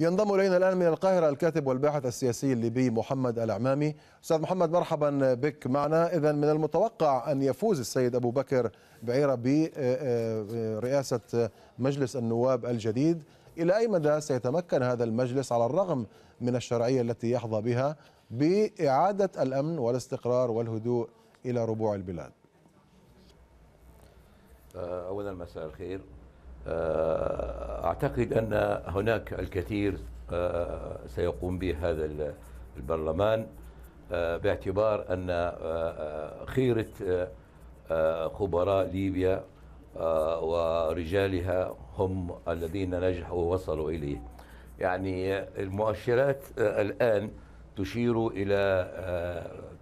ينضم الينا الان من القاهره الكاتب والباحث السياسي الليبي محمد العمامي. استاذ محمد مرحبا بك معنا، اذا من المتوقع ان يفوز السيد ابو بكر بعيره برئاسه مجلس النواب الجديد، الى اي مدى سيتمكن هذا المجلس على الرغم من الشرعيه التي يحظى بها باعاده الامن والاستقرار والهدوء الى ربوع البلاد؟ أه، اولا مساء الخير أه، أعتقد أن هناك الكثير آه، سيقوم به هذا البرلمان آه، باعتبار أن آه، خيرة خبراء ليبيا ورجالها هم الذين نجحوا ووصلوا إليه يعني المؤشرات الآن تشير إلى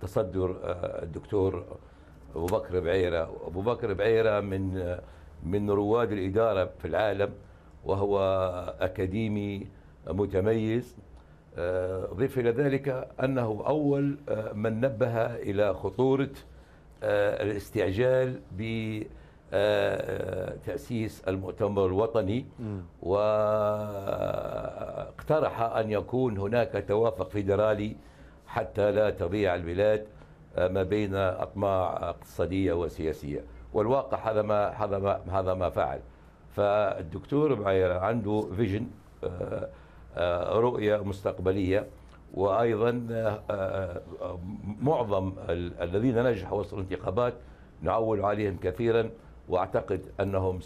تصدر الدكتور أبو بكر بعيرة أبو بكر بعيرة من من رواد الإدارة في العالم وهو أكاديمي متميز آه، ضيف إلى ذلك أنه أول آه، من نبه إلى خطورة آه، الاستعجال بتأسيس المؤتمر الوطني واقترح أن يكون هناك توافق فيدرالي حتى لا تضيع البلاد ما بين أطماع اقتصادية وسياسية والواقع هذا ما هذا ما هذا ما فعل فالدكتور معيرة عنده فيجن آه، آه، رؤية مستقبلية وأيضا آه، معظم الذين نجحوا وصلوا الانتخابات نعول عليهم كثيرا وأعتقد أنهم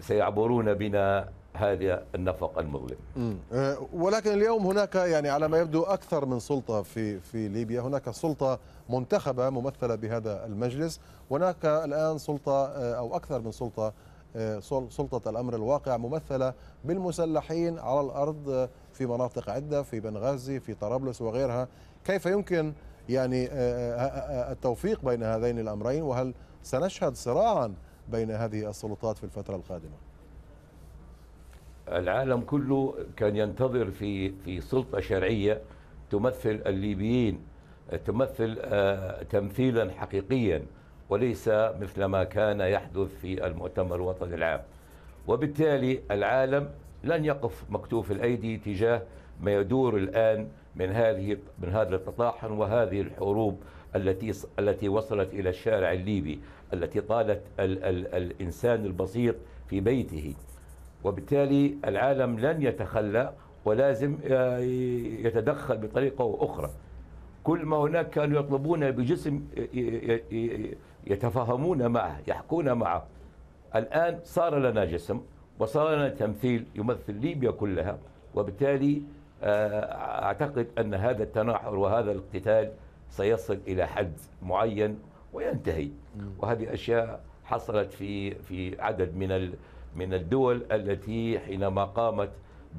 سيعبرون بنا هذا النفق المظلم ولكن اليوم هناك يعني على ما يبدو أكثر من سلطة في في ليبيا هناك سلطة منتخبة ممثلة بهذا المجلس هناك الآن سلطة أو أكثر من سلطة آه، سلطة الأمر الواقع ممثلة بالمسلحين على الأرض آه، في مناطق عدة في بنغازي في طرابلس وغيرها كيف يمكن يعني آه، التوفيق بين هذين الأمرين وهل سنشهد صراعا بين هذه السلطات في الفترة القادمة العالم كله كان ينتظر في في سلطة شرعية تمثل الليبيين تمثل تمثيلا حقيقيا وليس مثل ما كان يحدث في المؤتمر الوطني العام وبالتالي العالم لن يقف مكتوف الأيدي تجاه ما يدور الآن من هذه من هذا التطاحن وهذه الحروب التي التي وصلت إلى الشارع الليبي التي طالت ال ال الإنسان البسيط في بيته وبالتالي العالم لن يتخلى ولازم آه، يتدخل بطريقة أخرى كل ما هناك كانوا يطلبون بجسم آه، آه، يتفاهمون معه يحكون معه الآن صار لنا جسم وصار لنا تمثيل يمثل ليبيا كلها وبالتالي آه، أعتقد أن هذا التناحر وهذا القتال سيصل إلى حد معين وينتهي وهذه أشياء حصلت في في عدد من من الدول التي حينما قامت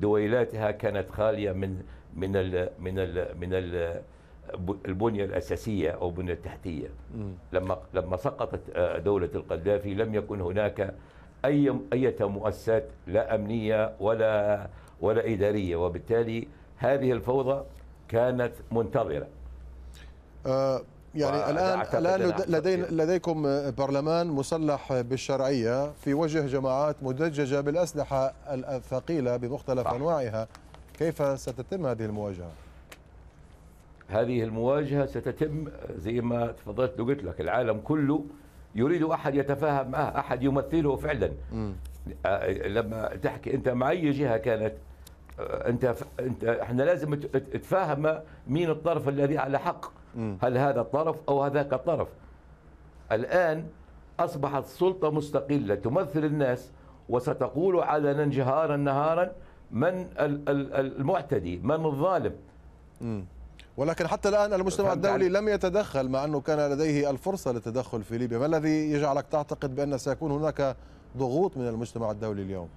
دويلاتها كانت خاليه من من الـ من الـ من الـ البنيه الاساسيه او البنيه التحتيه لما لما سقطت آه، دوله القذافي لم يكن هناك اي اي مؤسسات لا امنيه ولا ولا اداريه وبالتالي هذه الفوضى كانت منتظره آه، يعني الان الان لدينا لديكم برلمان مسلح بالشرعيه في وجه جماعات مدججه بالاسلحه الثقيله بمختلف صح. انواعها كيف ستتم هذه المواجهه هذه المواجهة ستتم زي ما تفضلت وقلت لك العالم كله يريد أحد يتفاهم معه أحد يمثله فعلا م. آه، لما تحكي أنت مع أي جهة كانت آه، أنت, أنت إحنا لازم تفهم مين الطرف الذي على حق هل هذا الطرف أو هذاك الطرف الآن أصبحت السلطة مستقلة تمثل الناس وستقول علنا جهارا نهارا من المعتدي من الظالم م. ولكن حتى الآن المجتمع الدولي يعني- لم يتدخل مع أنه كان لديه الفرصة للتدخل في ليبيا ما الذي يجعلك تعتقد بأن سيكون هناك ضغوط من المجتمع الدولي اليوم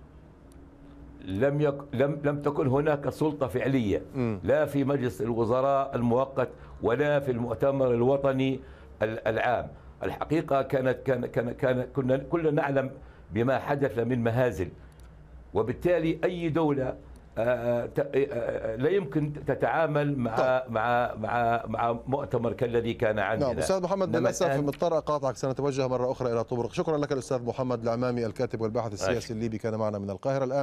لم يك... لم لم تكن هناك سلطه فعليه م. لا في مجلس الوزراء المؤقت ولا في المؤتمر الوطني العام الحقيقه كانت كان كان, كان كنا كلنا نعلم بما حدث من مهازل وبالتالي اي دوله لا يمكن تتعامل مع مع مع مع مؤتمر كالذي كان عندنا نعم استاذ محمد للاسف مضطر اقاطعك سنتوجه مره اخرى الى طبرق شكرا لك الاستاذ محمد العمامي الكاتب والباحث السياسي الليبي كان معنا من القاهره الان